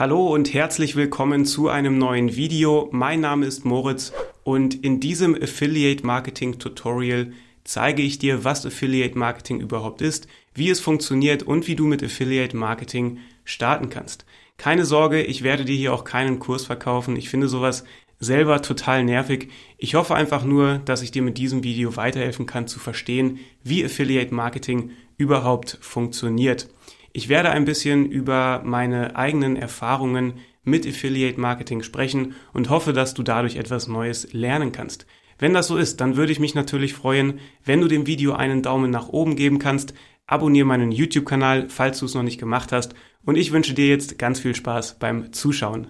Hallo und herzlich willkommen zu einem neuen Video. Mein Name ist Moritz und in diesem Affiliate Marketing Tutorial zeige ich dir, was Affiliate Marketing überhaupt ist, wie es funktioniert und wie du mit Affiliate Marketing starten kannst. Keine Sorge, ich werde dir hier auch keinen Kurs verkaufen. Ich finde sowas selber total nervig. Ich hoffe einfach nur, dass ich dir mit diesem Video weiterhelfen kann zu verstehen, wie Affiliate Marketing überhaupt funktioniert. Ich werde ein bisschen über meine eigenen Erfahrungen mit Affiliate Marketing sprechen und hoffe, dass du dadurch etwas Neues lernen kannst. Wenn das so ist, dann würde ich mich natürlich freuen, wenn du dem Video einen Daumen nach oben geben kannst. Abonniere meinen YouTube-Kanal, falls du es noch nicht gemacht hast. Und ich wünsche dir jetzt ganz viel Spaß beim Zuschauen.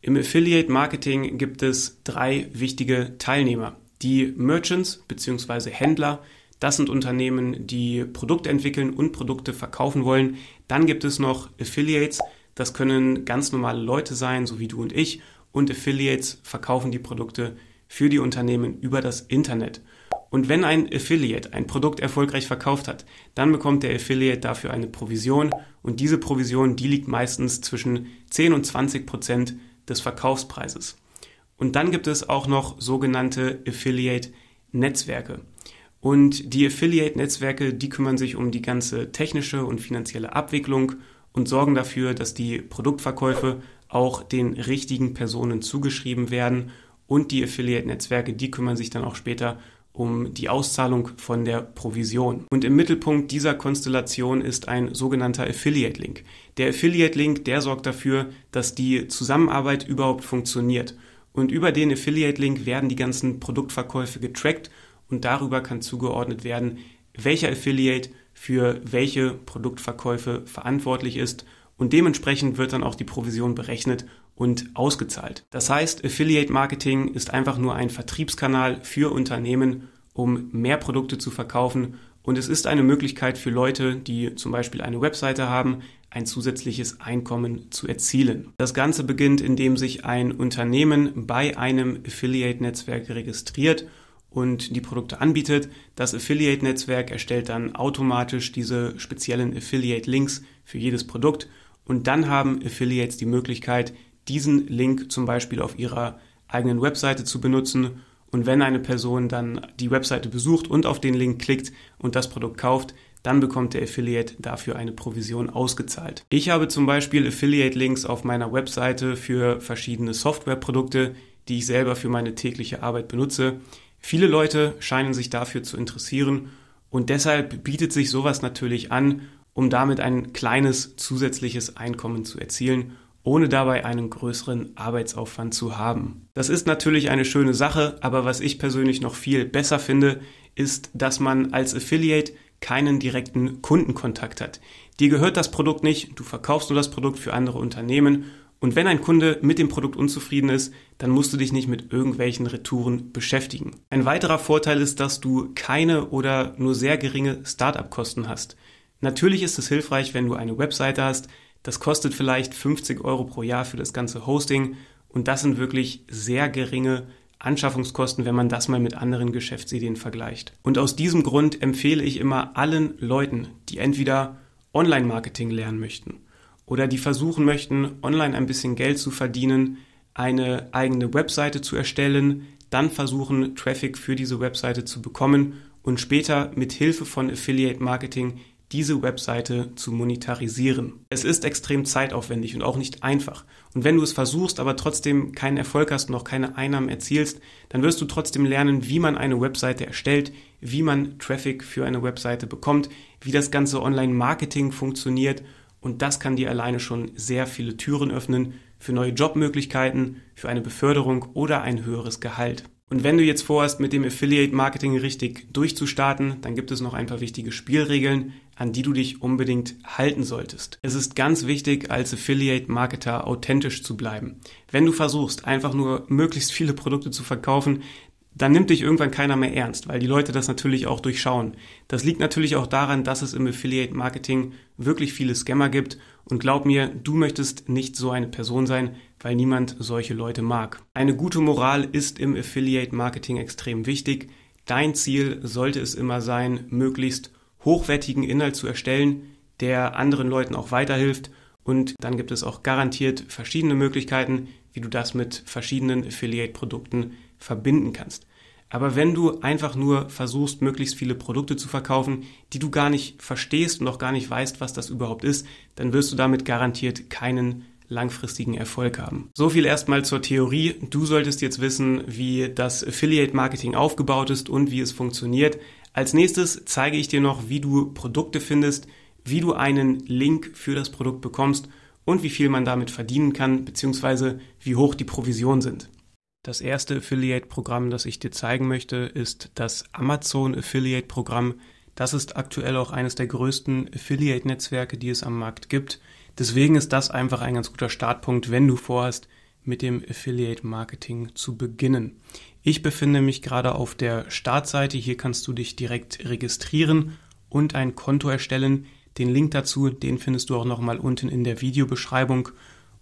Im Affiliate Marketing gibt es drei wichtige Teilnehmer. Die Merchants bzw. Händler, das sind Unternehmen, die Produkte entwickeln und Produkte verkaufen wollen. Dann gibt es noch Affiliates. Das können ganz normale Leute sein, so wie du und ich. Und Affiliates verkaufen die Produkte für die Unternehmen über das Internet. Und wenn ein Affiliate ein Produkt erfolgreich verkauft hat, dann bekommt der Affiliate dafür eine Provision und diese Provision, die liegt meistens zwischen 10 und 20 Prozent des Verkaufspreises. Und dann gibt es auch noch sogenannte Affiliate-Netzwerke. Und die Affiliate-Netzwerke, die kümmern sich um die ganze technische und finanzielle Abwicklung und sorgen dafür, dass die Produktverkäufe auch den richtigen Personen zugeschrieben werden. Und die Affiliate-Netzwerke, die kümmern sich dann auch später um die Auszahlung von der Provision. Und im Mittelpunkt dieser Konstellation ist ein sogenannter Affiliate Link. Der Affiliate Link, der sorgt dafür, dass die Zusammenarbeit überhaupt funktioniert. Und über den Affiliate Link werden die ganzen Produktverkäufe getrackt und darüber kann zugeordnet werden, welcher Affiliate für welche Produktverkäufe verantwortlich ist und dementsprechend wird dann auch die Provision berechnet und ausgezahlt. Das heißt, Affiliate Marketing ist einfach nur ein Vertriebskanal für Unternehmen, um mehr Produkte zu verkaufen und es ist eine Möglichkeit für Leute, die zum Beispiel eine Webseite haben, ein zusätzliches Einkommen zu erzielen. Das Ganze beginnt, indem sich ein Unternehmen bei einem Affiliate-Netzwerk registriert und die Produkte anbietet. Das Affiliate-Netzwerk erstellt dann automatisch diese speziellen Affiliate-Links für jedes Produkt und dann haben Affiliates die Möglichkeit, diesen Link zum Beispiel auf ihrer eigenen Webseite zu benutzen und wenn eine Person dann die Webseite besucht und auf den Link klickt und das Produkt kauft, dann bekommt der Affiliate dafür eine Provision ausgezahlt. Ich habe zum Beispiel Affiliate-Links auf meiner Webseite für verschiedene Softwareprodukte, die ich selber für meine tägliche Arbeit benutze. Viele Leute scheinen sich dafür zu interessieren und deshalb bietet sich sowas natürlich an, um damit ein kleines zusätzliches Einkommen zu erzielen, ohne dabei einen größeren Arbeitsaufwand zu haben. Das ist natürlich eine schöne Sache, aber was ich persönlich noch viel besser finde, ist, dass man als Affiliate keinen direkten Kundenkontakt hat. Dir gehört das Produkt nicht, du verkaufst nur das Produkt für andere Unternehmen und wenn ein Kunde mit dem Produkt unzufrieden ist, dann musst du dich nicht mit irgendwelchen Retouren beschäftigen. Ein weiterer Vorteil ist, dass du keine oder nur sehr geringe Startup-Kosten hast. Natürlich ist es hilfreich, wenn du eine Webseite hast. Das kostet vielleicht 50 Euro pro Jahr für das ganze Hosting und das sind wirklich sehr geringe Anschaffungskosten, wenn man das mal mit anderen Geschäftsideen vergleicht. Und aus diesem Grund empfehle ich immer allen Leuten, die entweder Online-Marketing lernen möchten oder die versuchen möchten, online ein bisschen Geld zu verdienen, eine eigene Webseite zu erstellen, dann versuchen, Traffic für diese Webseite zu bekommen und später mit Hilfe von Affiliate Marketing diese Webseite zu monetarisieren. Es ist extrem zeitaufwendig und auch nicht einfach. Und wenn du es versuchst, aber trotzdem keinen Erfolg hast und auch keine Einnahmen erzielst, dann wirst du trotzdem lernen, wie man eine Webseite erstellt, wie man Traffic für eine Webseite bekommt, wie das ganze Online-Marketing funktioniert und das kann dir alleine schon sehr viele Türen öffnen für neue Jobmöglichkeiten, für eine Beförderung oder ein höheres Gehalt. Und wenn du jetzt vorhast, mit dem Affiliate Marketing richtig durchzustarten, dann gibt es noch ein paar wichtige Spielregeln, an die du dich unbedingt halten solltest. Es ist ganz wichtig, als Affiliate Marketer authentisch zu bleiben. Wenn du versuchst, einfach nur möglichst viele Produkte zu verkaufen, dann nimmt dich irgendwann keiner mehr ernst, weil die Leute das natürlich auch durchschauen. Das liegt natürlich auch daran, dass es im Affiliate Marketing wirklich viele Scammer gibt und glaub mir, du möchtest nicht so eine Person sein, weil niemand solche Leute mag. Eine gute Moral ist im Affiliate Marketing extrem wichtig. Dein Ziel sollte es immer sein, möglichst hochwertigen Inhalt zu erstellen, der anderen Leuten auch weiterhilft und dann gibt es auch garantiert verschiedene Möglichkeiten, wie du das mit verschiedenen Affiliate Produkten verbinden kannst. Aber wenn du einfach nur versuchst, möglichst viele Produkte zu verkaufen, die du gar nicht verstehst und auch gar nicht weißt, was das überhaupt ist, dann wirst du damit garantiert keinen langfristigen Erfolg haben. So viel erstmal zur Theorie. Du solltest jetzt wissen, wie das Affiliate Marketing aufgebaut ist und wie es funktioniert. Als nächstes zeige ich dir noch, wie du Produkte findest, wie du einen Link für das Produkt bekommst und wie viel man damit verdienen kann, beziehungsweise wie hoch die Provisionen sind. Das erste Affiliate-Programm, das ich dir zeigen möchte, ist das Amazon Affiliate-Programm. Das ist aktuell auch eines der größten Affiliate-Netzwerke, die es am Markt gibt. Deswegen ist das einfach ein ganz guter Startpunkt, wenn du vorhast, mit dem Affiliate-Marketing zu beginnen. Ich befinde mich gerade auf der Startseite. Hier kannst du dich direkt registrieren und ein Konto erstellen. Den Link dazu, den findest du auch nochmal unten in der Videobeschreibung.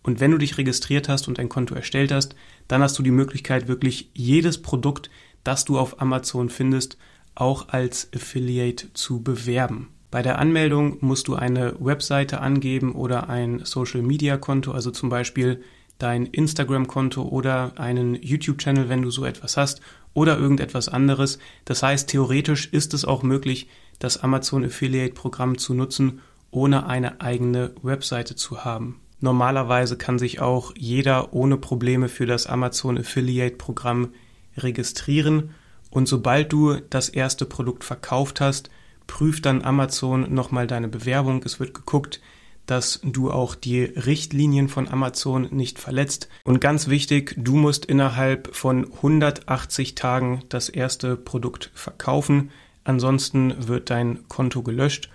Und wenn du dich registriert hast und ein Konto erstellt hast, dann hast du die Möglichkeit, wirklich jedes Produkt, das du auf Amazon findest, auch als Affiliate zu bewerben. Bei der Anmeldung musst du eine Webseite angeben oder ein Social-Media-Konto, also zum Beispiel dein Instagram-Konto oder einen YouTube-Channel, wenn du so etwas hast, oder irgendetwas anderes. Das heißt, theoretisch ist es auch möglich, das Amazon Affiliate-Programm zu nutzen, ohne eine eigene Webseite zu haben. Normalerweise kann sich auch jeder ohne Probleme für das Amazon Affiliate Programm registrieren und sobald du das erste Produkt verkauft hast, prüft dann Amazon nochmal deine Bewerbung. Es wird geguckt, dass du auch die Richtlinien von Amazon nicht verletzt. Und ganz wichtig, du musst innerhalb von 180 Tagen das erste Produkt verkaufen. Ansonsten wird dein Konto gelöscht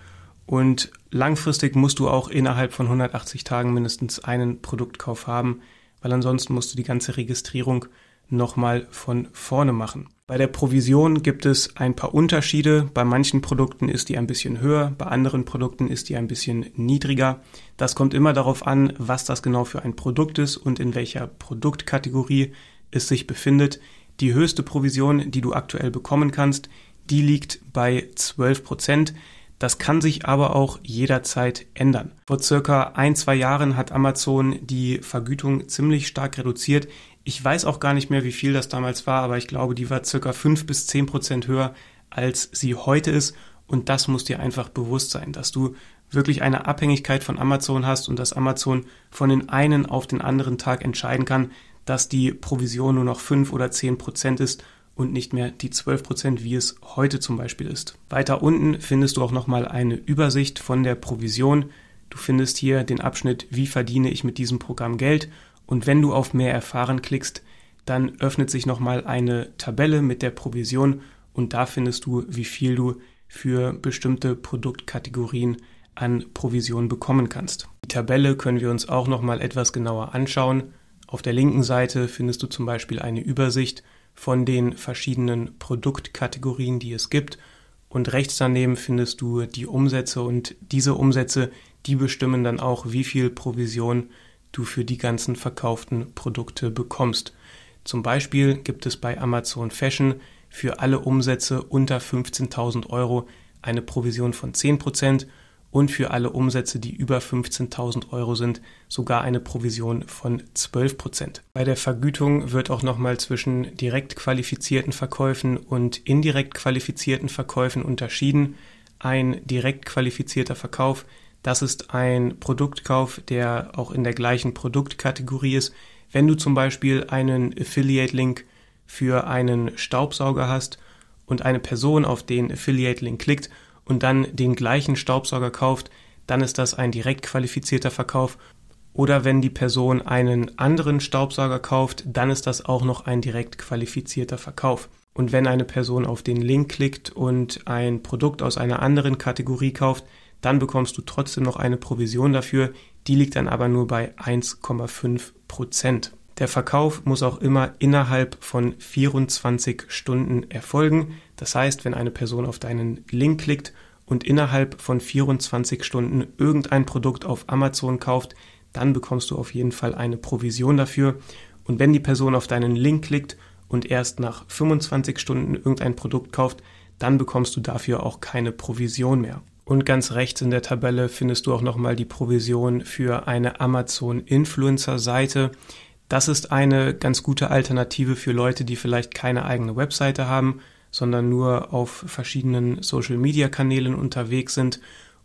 und langfristig musst du auch innerhalb von 180 Tagen mindestens einen Produktkauf haben, weil ansonsten musst du die ganze Registrierung nochmal von vorne machen. Bei der Provision gibt es ein paar Unterschiede. Bei manchen Produkten ist die ein bisschen höher, bei anderen Produkten ist die ein bisschen niedriger. Das kommt immer darauf an, was das genau für ein Produkt ist und in welcher Produktkategorie es sich befindet. Die höchste Provision, die du aktuell bekommen kannst, die liegt bei 12 Prozent. Das kann sich aber auch jederzeit ändern. Vor circa ein, zwei Jahren hat Amazon die Vergütung ziemlich stark reduziert. Ich weiß auch gar nicht mehr, wie viel das damals war, aber ich glaube, die war circa fünf bis zehn Prozent höher, als sie heute ist. Und das muss dir einfach bewusst sein, dass du wirklich eine Abhängigkeit von Amazon hast und dass Amazon von den einen auf den anderen Tag entscheiden kann, dass die Provision nur noch fünf oder zehn Prozent ist und nicht mehr die 12 Prozent, wie es heute zum Beispiel ist. Weiter unten findest du auch nochmal eine Übersicht von der Provision. Du findest hier den Abschnitt, wie verdiene ich mit diesem Programm Geld. Und wenn du auf mehr erfahren klickst, dann öffnet sich nochmal eine Tabelle mit der Provision und da findest du, wie viel du für bestimmte Produktkategorien an Provision bekommen kannst. Die Tabelle können wir uns auch nochmal etwas genauer anschauen. Auf der linken Seite findest du zum Beispiel eine Übersicht von den verschiedenen Produktkategorien, die es gibt. Und rechts daneben findest du die Umsätze und diese Umsätze, die bestimmen dann auch, wie viel Provision du für die ganzen verkauften Produkte bekommst. Zum Beispiel gibt es bei Amazon Fashion für alle Umsätze unter 15.000 Euro eine Provision von 10% und für alle Umsätze, die über 15.000 Euro sind, sogar eine Provision von 12 Prozent. Bei der Vergütung wird auch nochmal zwischen direkt qualifizierten Verkäufen und indirekt qualifizierten Verkäufen unterschieden. Ein direkt qualifizierter Verkauf, das ist ein Produktkauf, der auch in der gleichen Produktkategorie ist. Wenn du zum Beispiel einen Affiliate-Link für einen Staubsauger hast und eine Person auf den Affiliate-Link klickt und dann den gleichen Staubsauger kauft, dann ist das ein direkt qualifizierter Verkauf. Oder wenn die Person einen anderen Staubsauger kauft, dann ist das auch noch ein direkt qualifizierter Verkauf. Und wenn eine Person auf den Link klickt und ein Produkt aus einer anderen Kategorie kauft, dann bekommst du trotzdem noch eine Provision dafür, die liegt dann aber nur bei 1,5 Prozent. Der Verkauf muss auch immer innerhalb von 24 Stunden erfolgen, das heißt, wenn eine Person auf deinen Link klickt und innerhalb von 24 Stunden irgendein Produkt auf Amazon kauft, dann bekommst du auf jeden Fall eine Provision dafür. Und wenn die Person auf deinen Link klickt und erst nach 25 Stunden irgendein Produkt kauft, dann bekommst du dafür auch keine Provision mehr. Und ganz rechts in der Tabelle findest du auch nochmal die Provision für eine Amazon Influencer Seite. Das ist eine ganz gute Alternative für Leute, die vielleicht keine eigene Webseite haben, sondern nur auf verschiedenen Social-Media-Kanälen unterwegs sind.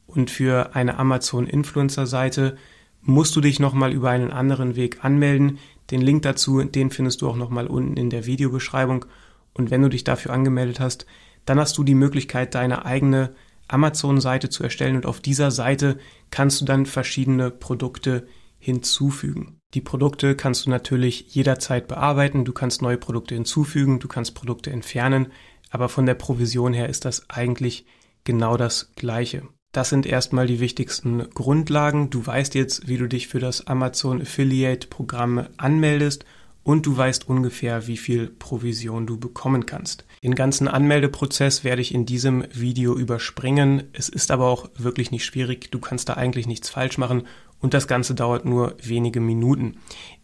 Und für eine Amazon-Influencer-Seite musst du dich nochmal über einen anderen Weg anmelden. Den Link dazu, den findest du auch nochmal unten in der Videobeschreibung. Und wenn du dich dafür angemeldet hast, dann hast du die Möglichkeit, deine eigene Amazon-Seite zu erstellen und auf dieser Seite kannst du dann verschiedene Produkte hinzufügen. Die Produkte kannst du natürlich jederzeit bearbeiten, du kannst neue Produkte hinzufügen, du kannst Produkte entfernen, aber von der Provision her ist das eigentlich genau das Gleiche. Das sind erstmal die wichtigsten Grundlagen. Du weißt jetzt, wie du dich für das Amazon Affiliate Programm anmeldest und du weißt ungefähr, wie viel Provision du bekommen kannst. Den ganzen Anmeldeprozess werde ich in diesem Video überspringen. Es ist aber auch wirklich nicht schwierig. Du kannst da eigentlich nichts falsch machen und das Ganze dauert nur wenige Minuten.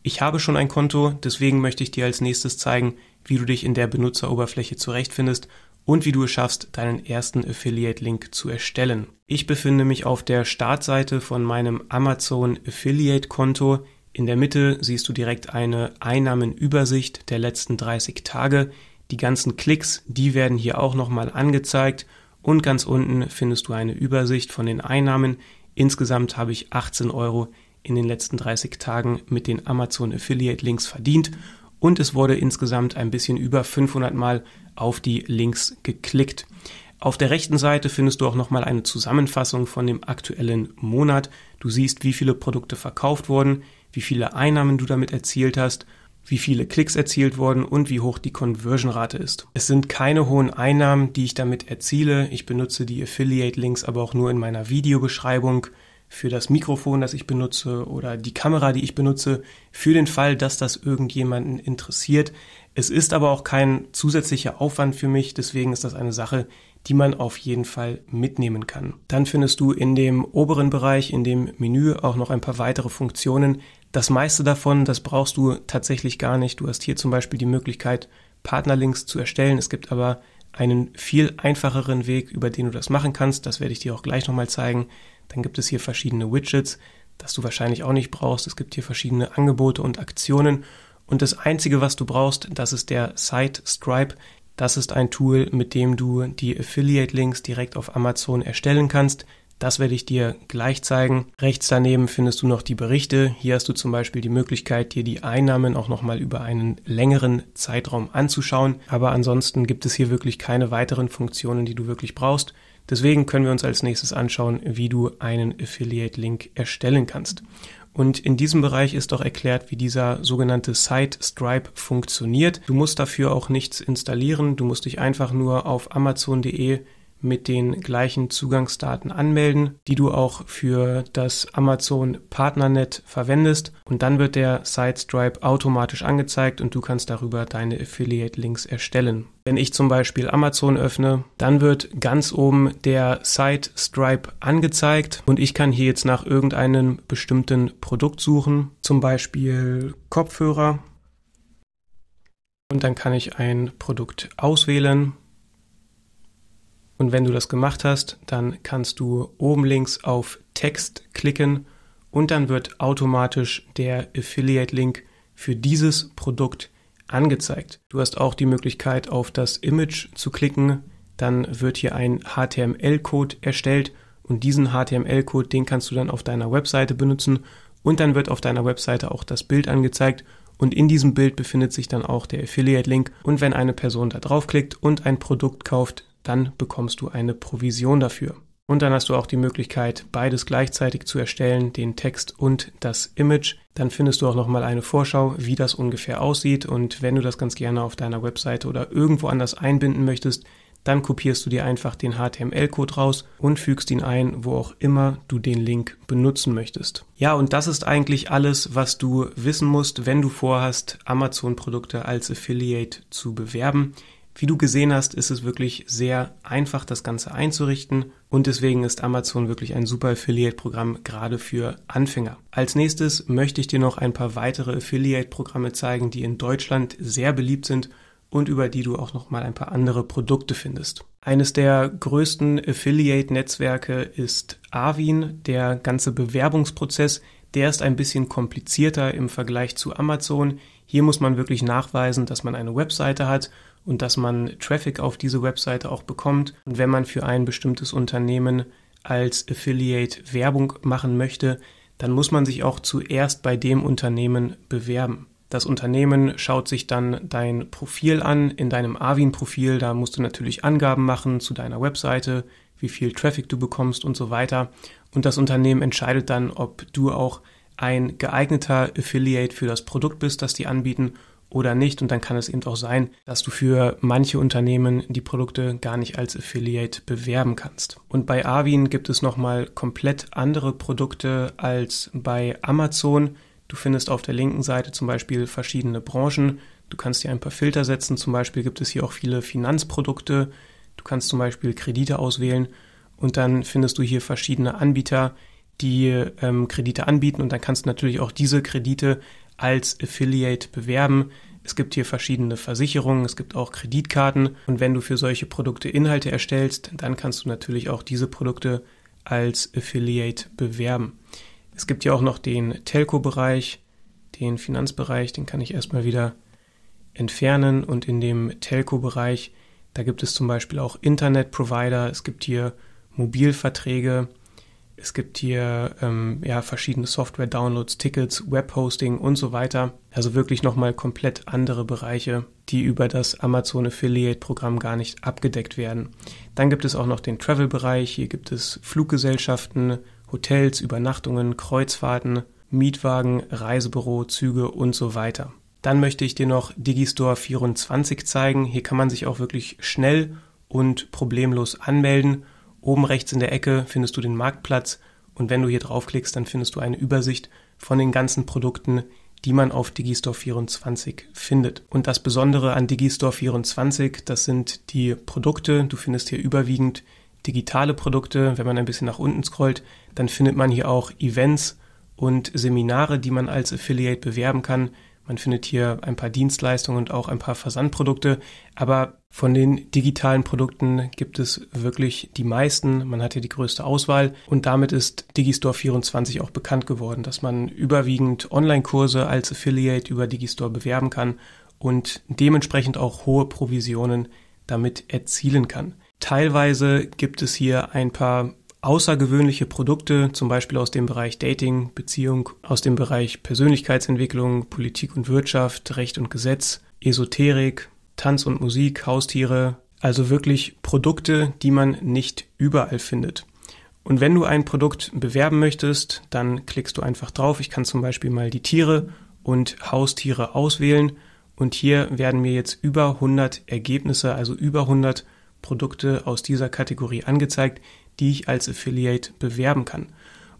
Ich habe schon ein Konto, deswegen möchte ich dir als nächstes zeigen, wie du dich in der Benutzeroberfläche zurechtfindest und wie du es schaffst, deinen ersten Affiliate-Link zu erstellen. Ich befinde mich auf der Startseite von meinem Amazon Affiliate-Konto. In der Mitte siehst du direkt eine Einnahmenübersicht der letzten 30 Tage. Die ganzen Klicks, die werden hier auch nochmal angezeigt. Und ganz unten findest du eine Übersicht von den Einnahmen. Insgesamt habe ich 18 Euro in den letzten 30 Tagen mit den Amazon Affiliate Links verdient und es wurde insgesamt ein bisschen über 500 Mal auf die Links geklickt. Auf der rechten Seite findest du auch nochmal eine Zusammenfassung von dem aktuellen Monat. Du siehst, wie viele Produkte verkauft wurden, wie viele Einnahmen du damit erzielt hast, wie viele Klicks erzielt wurden und wie hoch die Conversion-Rate ist. Es sind keine hohen Einnahmen, die ich damit erziele. Ich benutze die Affiliate-Links aber auch nur in meiner Videobeschreibung für das Mikrofon, das ich benutze oder die Kamera, die ich benutze, für den Fall, dass das irgendjemanden interessiert. Es ist aber auch kein zusätzlicher Aufwand für mich, deswegen ist das eine Sache, die man auf jeden Fall mitnehmen kann. Dann findest du in dem oberen Bereich, in dem Menü auch noch ein paar weitere Funktionen. Das meiste davon, das brauchst du tatsächlich gar nicht. Du hast hier zum Beispiel die Möglichkeit, Partnerlinks zu erstellen. Es gibt aber einen viel einfacheren Weg, über den du das machen kannst. Das werde ich dir auch gleich nochmal zeigen. Dann gibt es hier verschiedene Widgets, das du wahrscheinlich auch nicht brauchst. Es gibt hier verschiedene Angebote und Aktionen. Und das Einzige, was du brauchst, das ist der Site Stripe. Das ist ein Tool, mit dem du die Affiliate-Links direkt auf Amazon erstellen kannst. Das werde ich dir gleich zeigen. Rechts daneben findest du noch die Berichte. Hier hast du zum Beispiel die Möglichkeit, dir die Einnahmen auch nochmal über einen längeren Zeitraum anzuschauen. Aber ansonsten gibt es hier wirklich keine weiteren Funktionen, die du wirklich brauchst. Deswegen können wir uns als nächstes anschauen, wie du einen Affiliate-Link erstellen kannst. Und in diesem Bereich ist auch erklärt, wie dieser sogenannte Site Stripe funktioniert. Du musst dafür auch nichts installieren, du musst dich einfach nur auf amazon.de mit den gleichen Zugangsdaten anmelden, die du auch für das Amazon Partnernet verwendest. Und dann wird der SiteStripe automatisch angezeigt und du kannst darüber deine Affiliate-Links erstellen. Wenn ich zum Beispiel Amazon öffne, dann wird ganz oben der SiteStripe angezeigt und ich kann hier jetzt nach irgendeinem bestimmten Produkt suchen, zum Beispiel Kopfhörer. Und dann kann ich ein Produkt auswählen und wenn du das gemacht hast, dann kannst du oben links auf Text klicken und dann wird automatisch der Affiliate-Link für dieses Produkt angezeigt. Du hast auch die Möglichkeit, auf das Image zu klicken. Dann wird hier ein HTML-Code erstellt und diesen HTML-Code, den kannst du dann auf deiner Webseite benutzen und dann wird auf deiner Webseite auch das Bild angezeigt und in diesem Bild befindet sich dann auch der Affiliate-Link und wenn eine Person da draufklickt und ein Produkt kauft, dann bekommst du eine Provision dafür. Und dann hast du auch die Möglichkeit, beides gleichzeitig zu erstellen, den Text und das Image. Dann findest du auch nochmal eine Vorschau, wie das ungefähr aussieht. Und wenn du das ganz gerne auf deiner Webseite oder irgendwo anders einbinden möchtest, dann kopierst du dir einfach den HTML-Code raus und fügst ihn ein, wo auch immer du den Link benutzen möchtest. Ja, und das ist eigentlich alles, was du wissen musst, wenn du vorhast, Amazon-Produkte als Affiliate zu bewerben. Wie du gesehen hast, ist es wirklich sehr einfach, das Ganze einzurichten und deswegen ist Amazon wirklich ein super Affiliate-Programm gerade für Anfänger. Als nächstes möchte ich dir noch ein paar weitere Affiliate-Programme zeigen, die in Deutschland sehr beliebt sind und über die du auch nochmal ein paar andere Produkte findest. Eines der größten Affiliate-Netzwerke ist Avin. Der ganze Bewerbungsprozess, der ist ein bisschen komplizierter im Vergleich zu Amazon. Hier muss man wirklich nachweisen, dass man eine Webseite hat und dass man Traffic auf diese Webseite auch bekommt. Und wenn man für ein bestimmtes Unternehmen als Affiliate Werbung machen möchte, dann muss man sich auch zuerst bei dem Unternehmen bewerben. Das Unternehmen schaut sich dann dein Profil an. In deinem Avin-Profil, da musst du natürlich Angaben machen zu deiner Webseite, wie viel Traffic du bekommst und so weiter. Und das Unternehmen entscheidet dann, ob du auch ein geeigneter Affiliate für das Produkt bist, das die anbieten oder nicht. Und dann kann es eben auch sein, dass du für manche Unternehmen die Produkte gar nicht als Affiliate bewerben kannst. Und bei Arvin gibt es nochmal komplett andere Produkte als bei Amazon. Du findest auf der linken Seite zum Beispiel verschiedene Branchen. Du kannst hier ein paar Filter setzen. Zum Beispiel gibt es hier auch viele Finanzprodukte. Du kannst zum Beispiel Kredite auswählen. Und dann findest du hier verschiedene Anbieter, die ähm, Kredite anbieten. Und dann kannst du natürlich auch diese Kredite als Affiliate bewerben. Es gibt hier verschiedene Versicherungen, es gibt auch Kreditkarten und wenn du für solche Produkte Inhalte erstellst, dann kannst du natürlich auch diese Produkte als Affiliate bewerben. Es gibt ja auch noch den Telco-Bereich, den Finanzbereich, den kann ich erstmal wieder entfernen und in dem Telco-Bereich, da gibt es zum Beispiel auch Internet-Provider, es gibt hier Mobilverträge, es gibt hier ähm, ja, verschiedene Software-Downloads, Tickets, Webhosting und so weiter. Also wirklich nochmal komplett andere Bereiche, die über das Amazon Affiliate-Programm gar nicht abgedeckt werden. Dann gibt es auch noch den Travel-Bereich. Hier gibt es Fluggesellschaften, Hotels, Übernachtungen, Kreuzfahrten, Mietwagen, Reisebüro, Züge und so weiter. Dann möchte ich dir noch Digistore 24 zeigen. Hier kann man sich auch wirklich schnell und problemlos anmelden Oben rechts in der Ecke findest du den Marktplatz und wenn du hier draufklickst, dann findest du eine Übersicht von den ganzen Produkten, die man auf Digistore 24 findet. Und das Besondere an Digistore 24, das sind die Produkte. Du findest hier überwiegend digitale Produkte. Wenn man ein bisschen nach unten scrollt, dann findet man hier auch Events und Seminare, die man als Affiliate bewerben kann. Man findet hier ein paar Dienstleistungen und auch ein paar Versandprodukte. Aber von den digitalen Produkten gibt es wirklich die meisten. Man hat ja die größte Auswahl und damit ist Digistore24 auch bekannt geworden, dass man überwiegend Online-Kurse als Affiliate über Digistore bewerben kann und dementsprechend auch hohe Provisionen damit erzielen kann. Teilweise gibt es hier ein paar außergewöhnliche Produkte, zum Beispiel aus dem Bereich Dating, Beziehung, aus dem Bereich Persönlichkeitsentwicklung, Politik und Wirtschaft, Recht und Gesetz, Esoterik, Tanz und Musik, Haustiere, also wirklich Produkte, die man nicht überall findet. Und wenn du ein Produkt bewerben möchtest, dann klickst du einfach drauf. Ich kann zum Beispiel mal die Tiere und Haustiere auswählen. Und hier werden mir jetzt über 100 Ergebnisse, also über 100 Produkte aus dieser Kategorie angezeigt, die ich als Affiliate bewerben kann.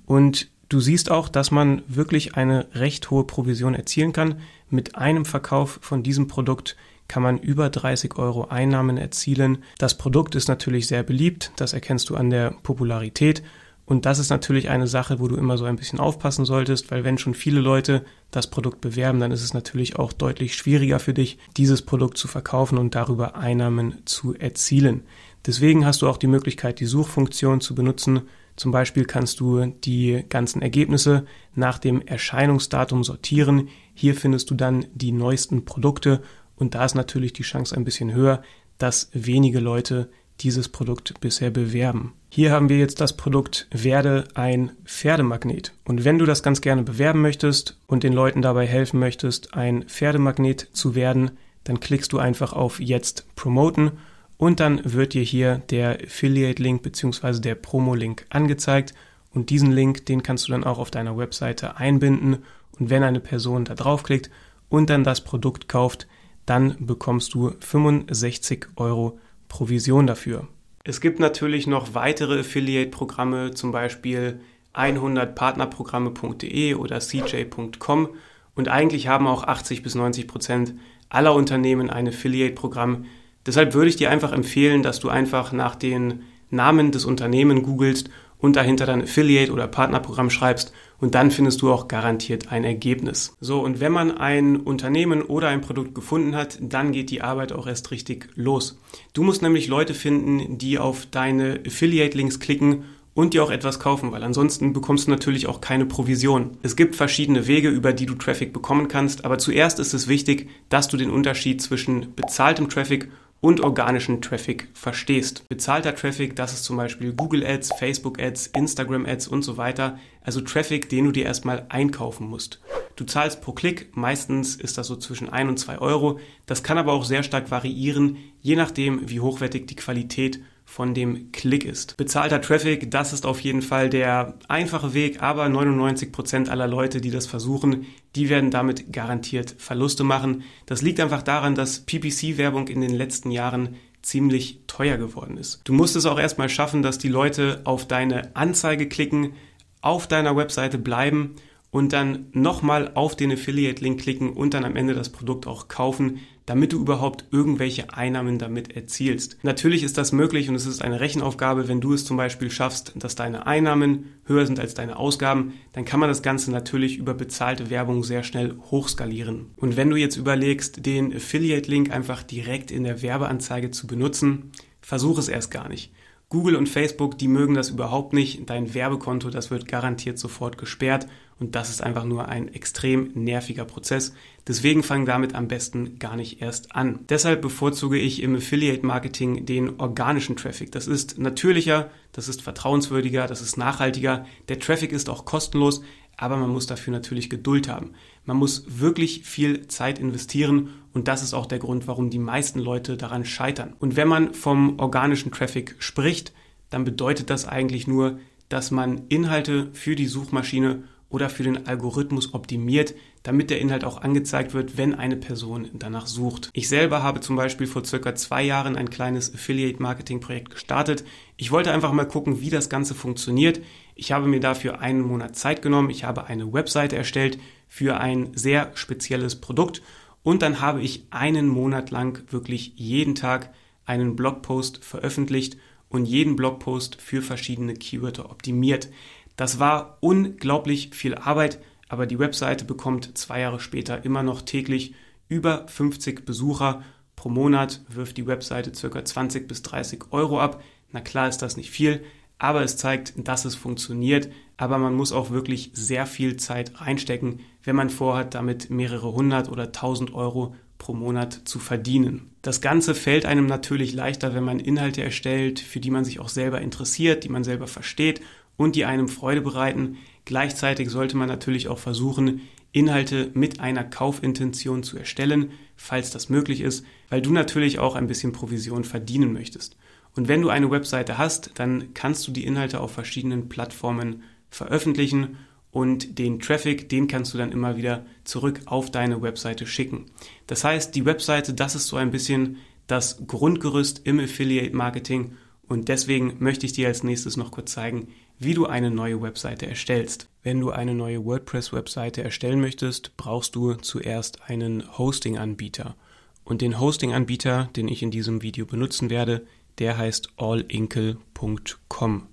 Und du siehst auch, dass man wirklich eine recht hohe Provision erzielen kann mit einem Verkauf von diesem Produkt kann man über 30 Euro Einnahmen erzielen. Das Produkt ist natürlich sehr beliebt, das erkennst du an der Popularität. Und das ist natürlich eine Sache, wo du immer so ein bisschen aufpassen solltest, weil wenn schon viele Leute das Produkt bewerben, dann ist es natürlich auch deutlich schwieriger für dich, dieses Produkt zu verkaufen und darüber Einnahmen zu erzielen. Deswegen hast du auch die Möglichkeit, die Suchfunktion zu benutzen. Zum Beispiel kannst du die ganzen Ergebnisse nach dem Erscheinungsdatum sortieren. Hier findest du dann die neuesten Produkte und da ist natürlich die Chance ein bisschen höher, dass wenige Leute dieses Produkt bisher bewerben. Hier haben wir jetzt das Produkt Werde ein Pferdemagnet. Und wenn du das ganz gerne bewerben möchtest und den Leuten dabei helfen möchtest, ein Pferdemagnet zu werden, dann klickst du einfach auf Jetzt promoten und dann wird dir hier der Affiliate-Link bzw. der Promo-Link angezeigt. Und diesen Link, den kannst du dann auch auf deiner Webseite einbinden. Und wenn eine Person da draufklickt und dann das Produkt kauft, dann bekommst du 65 Euro Provision dafür. Es gibt natürlich noch weitere Affiliate-Programme, zum Beispiel 100partnerprogramme.de oder cj.com und eigentlich haben auch 80 bis 90 Prozent aller Unternehmen ein Affiliate-Programm. Deshalb würde ich dir einfach empfehlen, dass du einfach nach den Namen des Unternehmens googelst und dahinter dann Affiliate oder Partnerprogramm schreibst und dann findest du auch garantiert ein Ergebnis. So, und wenn man ein Unternehmen oder ein Produkt gefunden hat, dann geht die Arbeit auch erst richtig los. Du musst nämlich Leute finden, die auf deine Affiliate-Links klicken und dir auch etwas kaufen, weil ansonsten bekommst du natürlich auch keine Provision. Es gibt verschiedene Wege, über die du Traffic bekommen kannst, aber zuerst ist es wichtig, dass du den Unterschied zwischen bezahltem Traffic und organischen Traffic verstehst. Bezahlter Traffic, das ist zum Beispiel Google Ads, Facebook Ads, Instagram Ads und so weiter. Also Traffic, den du dir erstmal einkaufen musst. Du zahlst pro Klick, meistens ist das so zwischen 1 und 2 Euro. Das kann aber auch sehr stark variieren, je nachdem, wie hochwertig die Qualität von dem Klick ist. Bezahlter Traffic, das ist auf jeden Fall der einfache Weg, aber 99% Prozent aller Leute, die das versuchen, die werden damit garantiert Verluste machen. Das liegt einfach daran, dass PPC-Werbung in den letzten Jahren ziemlich teuer geworden ist. Du musst es auch erstmal schaffen, dass die Leute auf deine Anzeige klicken, auf deiner Webseite bleiben und dann nochmal auf den Affiliate-Link klicken und dann am Ende das Produkt auch kaufen damit du überhaupt irgendwelche Einnahmen damit erzielst. Natürlich ist das möglich und es ist eine Rechenaufgabe, wenn du es zum Beispiel schaffst, dass deine Einnahmen höher sind als deine Ausgaben, dann kann man das Ganze natürlich über bezahlte Werbung sehr schnell hochskalieren. Und wenn du jetzt überlegst, den Affiliate-Link einfach direkt in der Werbeanzeige zu benutzen, versuch es erst gar nicht. Google und Facebook, die mögen das überhaupt nicht. Dein Werbekonto, das wird garantiert sofort gesperrt und das ist einfach nur ein extrem nerviger Prozess. Deswegen fang damit am besten gar nicht erst an. Deshalb bevorzuge ich im Affiliate Marketing den organischen Traffic. Das ist natürlicher, das ist vertrauenswürdiger, das ist nachhaltiger. Der Traffic ist auch kostenlos aber man muss dafür natürlich Geduld haben. Man muss wirklich viel Zeit investieren und das ist auch der Grund, warum die meisten Leute daran scheitern. Und wenn man vom organischen Traffic spricht, dann bedeutet das eigentlich nur, dass man Inhalte für die Suchmaschine oder für den Algorithmus optimiert, damit der Inhalt auch angezeigt wird, wenn eine Person danach sucht. Ich selber habe zum Beispiel vor circa zwei Jahren ein kleines Affiliate-Marketing-Projekt gestartet. Ich wollte einfach mal gucken, wie das Ganze funktioniert. Ich habe mir dafür einen Monat Zeit genommen, ich habe eine Webseite erstellt für ein sehr spezielles Produkt und dann habe ich einen Monat lang wirklich jeden Tag einen Blogpost veröffentlicht und jeden Blogpost für verschiedene Keywörter optimiert. Das war unglaublich viel Arbeit, aber die Webseite bekommt zwei Jahre später immer noch täglich über 50 Besucher. Pro Monat wirft die Webseite ca. 20 bis 30 Euro ab. Na klar ist das nicht viel, aber es zeigt, dass es funktioniert. Aber man muss auch wirklich sehr viel Zeit reinstecken, wenn man vorhat, damit mehrere hundert oder tausend Euro pro Monat zu verdienen. Das Ganze fällt einem natürlich leichter, wenn man Inhalte erstellt, für die man sich auch selber interessiert, die man selber versteht und die einem Freude bereiten. Gleichzeitig sollte man natürlich auch versuchen, Inhalte mit einer Kaufintention zu erstellen, falls das möglich ist, weil du natürlich auch ein bisschen Provision verdienen möchtest. Und wenn du eine Webseite hast, dann kannst du die Inhalte auf verschiedenen Plattformen veröffentlichen und den Traffic, den kannst du dann immer wieder zurück auf deine Webseite schicken. Das heißt, die Webseite, das ist so ein bisschen das Grundgerüst im Affiliate Marketing und deswegen möchte ich dir als nächstes noch kurz zeigen, wie du eine neue Webseite erstellst. Wenn du eine neue WordPress-Webseite erstellen möchtest, brauchst du zuerst einen Hosting-Anbieter. Und den Hosting-Anbieter, den ich in diesem Video benutzen werde, der heißt allinkel.com.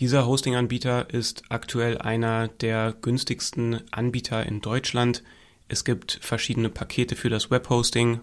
Dieser Hosting-Anbieter ist aktuell einer der günstigsten Anbieter in Deutschland. Es gibt verschiedene Pakete für das Webhosting,